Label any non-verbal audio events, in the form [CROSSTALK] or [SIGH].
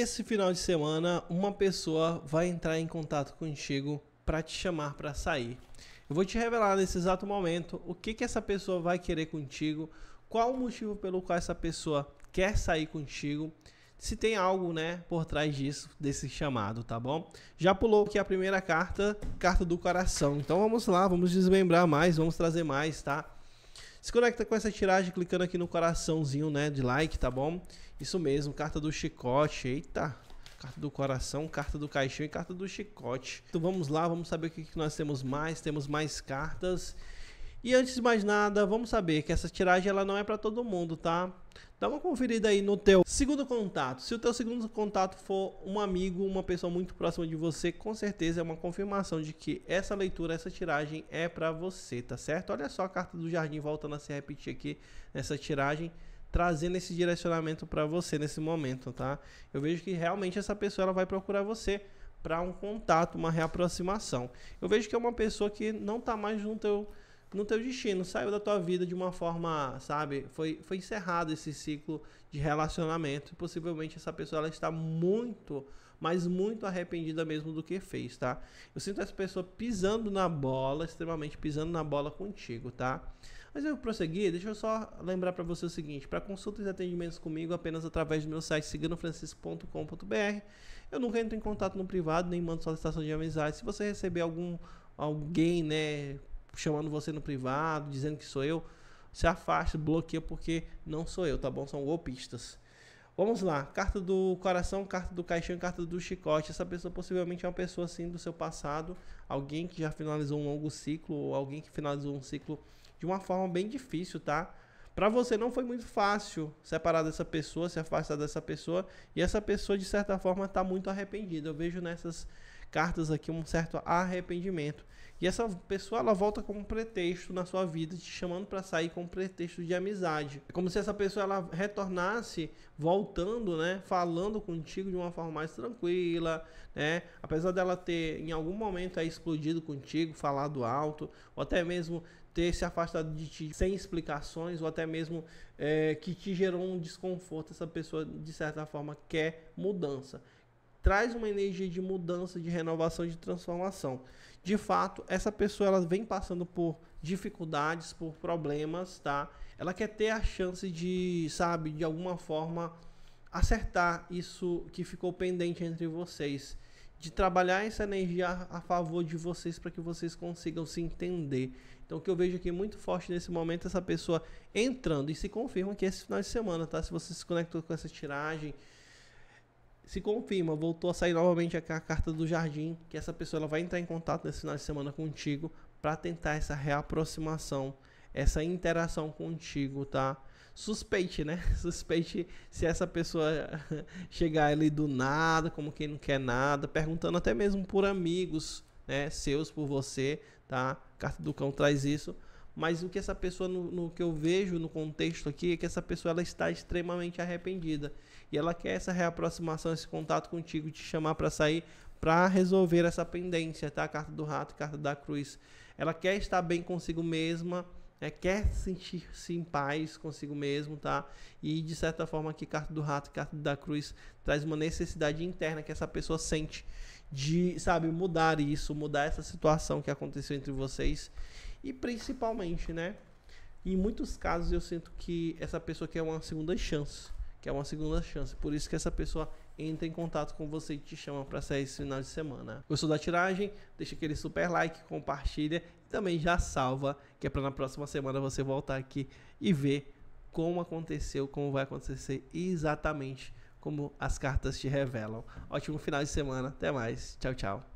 Esse final de semana, uma pessoa vai entrar em contato contigo para te chamar para sair. Eu vou te revelar nesse exato momento o que, que essa pessoa vai querer contigo, qual o motivo pelo qual essa pessoa quer sair contigo, se tem algo, né, por trás disso, desse chamado, tá bom? Já pulou aqui a primeira carta, carta do coração. Então vamos lá, vamos desmembrar mais, vamos trazer mais, tá? Se conecta com essa tiragem clicando aqui no coraçãozinho, né, de like, tá bom? Isso mesmo, carta do chicote, eita, carta do coração, carta do caixão e carta do chicote. Então vamos lá, vamos saber o que, que nós temos mais. Temos mais cartas. E antes de mais nada, vamos saber que essa tiragem ela não é para todo mundo, tá? Dá uma conferida aí no teu segundo contato. Se o teu segundo contato for um amigo, uma pessoa muito próxima de você, com certeza é uma confirmação de que essa leitura, essa tiragem é para você, tá certo? Olha só a carta do jardim voltando a se repetir aqui nessa tiragem, trazendo esse direcionamento para você nesse momento, tá? Eu vejo que realmente essa pessoa ela vai procurar você para um contato, uma reaproximação. Eu vejo que é uma pessoa que não tá mais no teu no teu destino, saiu da tua vida de uma forma, sabe? Foi, foi encerrado esse ciclo de relacionamento. e Possivelmente essa pessoa ela está muito, mas muito arrependida mesmo do que fez, tá? Eu sinto essa pessoa pisando na bola, extremamente pisando na bola contigo, tá? Mas eu prosseguir, deixa eu só lembrar para você o seguinte: para consultas e atendimentos comigo, apenas através do meu site siganofrancisco.com.br. Eu nunca entro em contato no privado, nem mando solicitação de amizade. Se você receber algum alguém, né, chamando você no privado, dizendo que sou eu, se afasta, bloqueia, porque não sou eu, tá bom? São golpistas. Vamos lá, carta do coração, carta do caixão, carta do chicote. Essa pessoa possivelmente é uma pessoa assim do seu passado, alguém que já finalizou um longo ciclo ou alguém que finalizou um ciclo de uma forma bem difícil, tá? Para você não foi muito fácil separar dessa pessoa, se afastar dessa pessoa, e essa pessoa de certa forma tá muito arrependida. Eu vejo nessas cartas aqui um certo arrependimento. E essa pessoa ela volta como pretexto na sua vida, te chamando para sair com pretexto de amizade. É como se essa pessoa ela retornasse voltando, né, falando contigo de uma forma mais tranquila, né? Apesar dela ter em algum momento aí, explodido contigo, falado alto, ou até mesmo ter se afastado de ti sem explicações ou até mesmo é, que te gerou um desconforto, essa pessoa de certa forma quer mudança traz uma energia de mudança, de renovação, de transformação. De fato, essa pessoa ela vem passando por dificuldades, por problemas, tá? Ela quer ter a chance de, sabe, de alguma forma acertar isso que ficou pendente entre vocês, de trabalhar essa energia a favor de vocês para que vocês consigam se entender. Então, o que eu vejo aqui muito forte nesse momento é essa pessoa entrando e se confirma que esse final de semana, tá? Se você se conectou com essa tiragem, se confirma, voltou a sair novamente a carta do jardim, que essa pessoa ela vai entrar em contato nesse final de semana contigo para tentar essa reaproximação, essa interação contigo, tá? Suspeite, né? [LAUGHS] Suspeite se essa pessoa [LAUGHS] chegar ali do nada, como quem não quer nada, perguntando até mesmo por amigos, né, seus por você, tá? carta do cão traz isso mas o que essa pessoa, no, no, que eu vejo no contexto aqui, é que essa pessoa ela está extremamente arrependida. E ela quer essa reaproximação, esse contato contigo, te chamar para sair, para resolver essa pendência, tá? Carta do rato, carta da cruz. Ela quer estar bem consigo mesma, né? quer sentir-se em paz consigo mesmo, tá? E de certa forma aqui, carta do rato, carta da cruz, traz uma necessidade interna que essa pessoa sente de, sabe, mudar isso, mudar essa situação que aconteceu entre vocês e principalmente, né? Em muitos casos eu sinto que essa pessoa quer uma segunda chance, quer uma segunda chance. Por isso que essa pessoa entra em contato com você e te chama para sair esse final de semana. Gostou da tiragem? Deixa aquele super like, compartilha e também já salva, que é para na próxima semana você voltar aqui e ver como aconteceu, como vai acontecer exatamente como as cartas te revelam. Ótimo final de semana, até mais. Tchau, tchau.